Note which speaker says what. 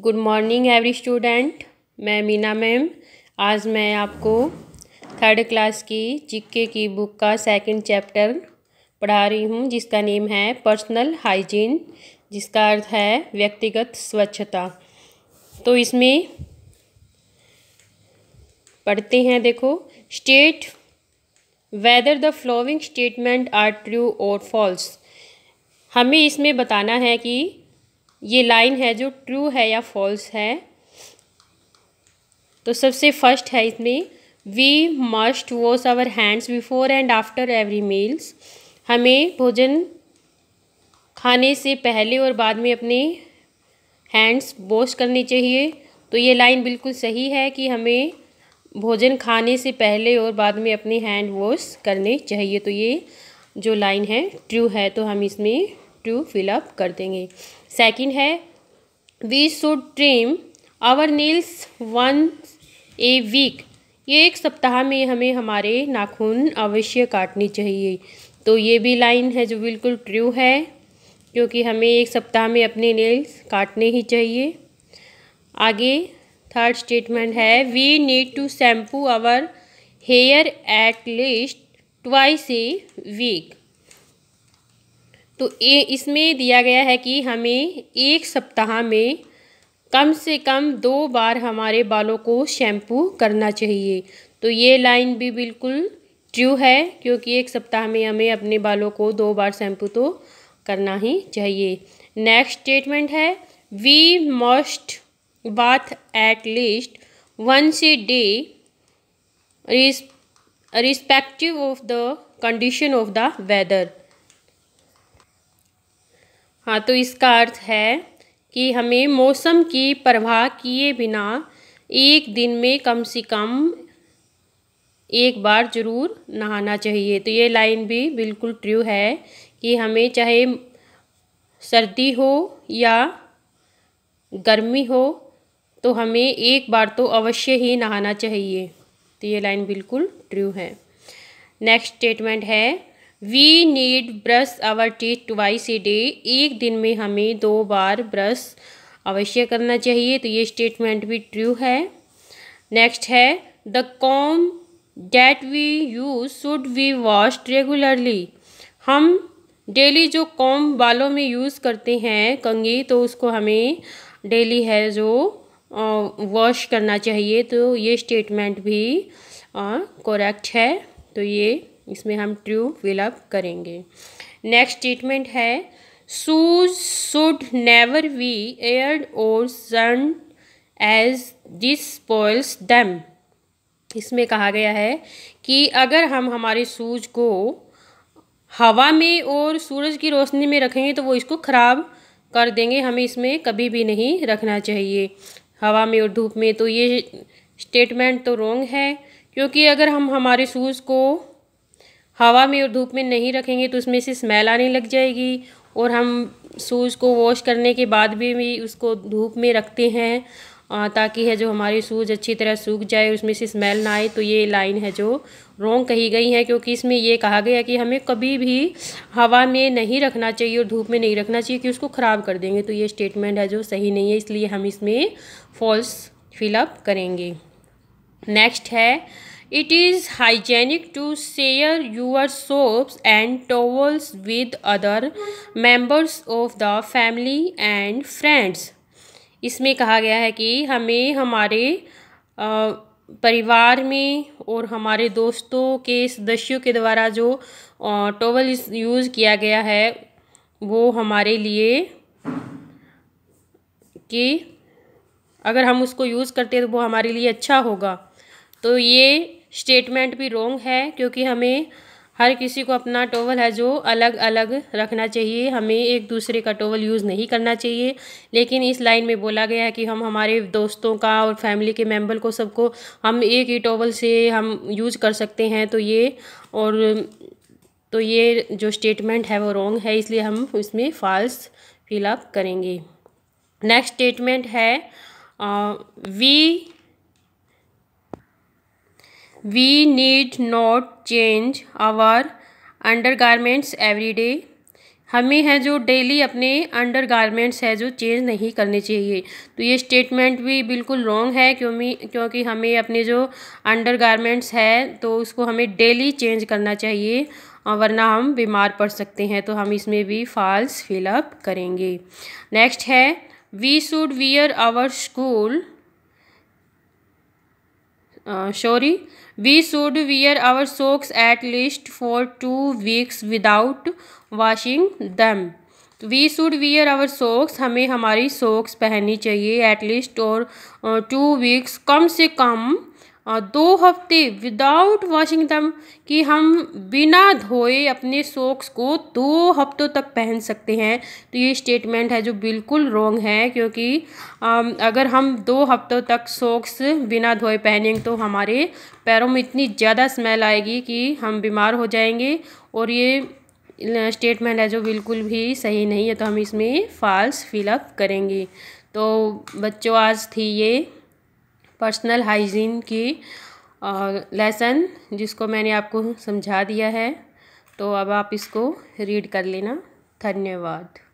Speaker 1: good morning every student मैं Meena ma'am आज मैं आपको थर्ड क्लास की चिक्के की बुक का सेकंड चैप्टर पढ़ा रही हूँ जिसका नेम है पर्सनल हाइजीन जिसका अर्थ है व्यक्तिगत स्वच्छता तो इसमें पढ़ते हैं देखो state whether the following statement are true और फॉल्स हमें इसमें बताना है कि ये लाइन है जो ट्रू है या फॉल्स है तो सबसे फर्स्ट है इसमें we must wash our hands before and after every meals हमें भोजन खाने से पहले और बाद में अपने हैंड्स वॉश करने चाहिए तो ये लाइन बिल्कुल सही है कि हमें भोजन खाने से पहले और बाद में अपने हैंड वॉश करने चाहिए तो ये जो लाइन है ट्रू है तो हम इसमें टू फिलअप कर देंगे सेकंड है we should trim our nails one a week ये एक सप्ताह में हमें हमारे नाखून अवश्य काटनी चाहिए तो ये भी लाइन है जो बिल्कुल ट्रू है क्योंकि हमें एक सप्ताह में अपने नेल्स काटने ही चाहिए आगे थर्ड स्टेटमेंट है we need to shampoo our hair at least twice a week तो ए इसमें दिया गया है कि हमें एक सप्ताह में कम से कम दो बार हमारे बालों को शैम्पू करना चाहिए तो ये लाइन भी बिल्कुल ट्रू है क्योंकि एक सप्ताह में हमें अपने बालों को दो बार शैम्पू तो करना ही चाहिए नेक्स्ट स्टेटमेंट है we must bath at least once a day respective of the condition of the weather हाँ तो इसका अर्थ है कि हमें मौसम की परवाह किए बिना एक दिन में कम से कम एक बार ज़रूर नहाना चाहिए तो ये लाइन भी बिल्कुल ट्रू है कि हमें चाहे सर्दी हो या गर्मी हो तो हमें एक बार तो अवश्य ही नहाना चाहिए तो ये लाइन बिल्कुल ट्रू है नेक्स्ट स्टेटमेंट है we need brush our teeth twice a day एक दिन में हमें दो बार ब्रश अवश्य करना चाहिए तो ये स्टेटमेंट भी ट्रू है नेक्स्ट है the comb that we use should we wash regularly हम डेली जो कॉम बालों में यूज़ करते हैं कंगी तो उसको हमें डेली है जो वॉश करना चाहिए तो ये स्टेटमेंट भी करेक्ट है तो ये इसमें हम ट्रू फिलअप करेंगे नेक्स्ट स्टेटमेंट है shoes should never we aired और sun as this spoils them इसमें कहा गया है कि अगर हम हमारे शूज को हवा में और सूरज की रोशनी में रखेंगे तो वो इसको ख़राब कर देंगे हमें इसमें कभी भी नहीं रखना चाहिए हवा में और धूप में तो ये स्टेटमेंट तो रॉन्ग है क्योंकि अगर हम हमारे शूज़ को हवा में और धूप में नहीं रखेंगे तो उसमें से स्मेल आने लग जाएगी और हम शूज़ को वॉश करने के बाद भी, भी उसको धूप में रखते हैं ताकि है जो हमारे सूज अच्छी तरह सूख जाए उसमें से स्मेल ना आए तो ये लाइन है जो रोंग कही गई है क्योंकि इसमें यह कहा गया कि हमें कभी भी हवा में नहीं रखना चाहिए और धूप में नहीं रखना चाहिए कि उसको ख़राब कर देंगे तो ये स्टेटमेंट है जो सही नहीं है इसलिए हम इसमें फॉल्स फिलअप करेंगे नेक्स्ट है it is hygienic to share your soaps and towels with other members of the family and friends इसमें कहा गया है कि हमें हमारे परिवार में और हमारे दोस्तों के सदस्यों के द्वारा जो टोवल यूज़ किया गया है वो हमारे लिए कि अगर हम उसको यूज़ करते हैं तो वो हमारे लिए अच्छा होगा तो ये स्टेटमेंट भी रोंग है क्योंकि हमें हर किसी को अपना टोवल है जो अलग अलग रखना चाहिए हमें एक दूसरे का टोवल यूज़ नहीं करना चाहिए लेकिन इस लाइन में बोला गया है कि हम हमारे दोस्तों का और फैमिली के मेंबर को सबको हम एक ही टोवल से हम यूज़ कर सकते हैं तो ये और तो ये जो स्टेटमेंट है वो रॉन्ग है इसलिए हम इसमें फॉल्स फिलअप करेंगे नेक्स्ट स्टेटमेंट है we uh, we need not change our undergarments every day हमें है जो डेली अपने अंडर गारमेंट्स है जो चेंज नहीं करने चाहिए तो ये स्टेटमेंट भी बिल्कुल रॉन्ग है क्योंकि क्योंकि हमें अपने जो अंडर गारमेंट्स है तो उसको हमें डेली चेंज करना चाहिए वरना हम बीमार पड़ सकते हैं तो हम इसमें भी फॉल्स फिलअप करेंगे नेक्स्ट है we should wear our school sorry we should wear our socks at least for two weeks without washing them we should wear our socks हमें हमारी सोक्स पहननी चाहिए एट लीस्ट और टू uh, वीक्स कम से कम दो हफ्ते विदाउट वॉशिंग दम कि हम बिना धोए अपने सोक्स को दो हफ्तों तक पहन सकते हैं तो ये स्टेटमेंट है जो बिल्कुल रॉन्ग है क्योंकि अगर हम दो हफ्तों तक सोक्स बिना धोए पहनेंगे तो हमारे पैरों में इतनी ज़्यादा स्मेल आएगी कि हम बीमार हो जाएंगे और ये स्टेटमेंट है जो बिल्कुल भी सही नहीं है तो हम इसमें फॉल्स फिलअप करेंगे तो बच्चों आज थी ये पर्सनल हाइजीन की लेसन जिसको मैंने आपको समझा दिया है तो अब आप इसको रीड कर लेना धन्यवाद